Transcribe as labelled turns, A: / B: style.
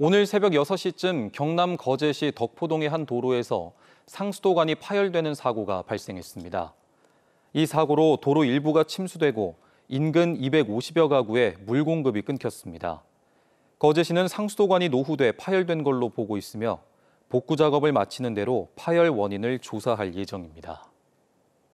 A: 오늘 새벽 6시쯤 경남 거제시 덕포동의 한 도로에서 상수도관이 파열되는 사고가 발생했습니다. 이 사고로 도로 일부가 침수되고 인근 250여 가구에 물 공급이 끊겼습니다. 거제시는 상수도관이 노후돼 파열된 걸로 보고 있으며 복구 작업을 마치는 대로 파열 원인을 조사할 예정입니다.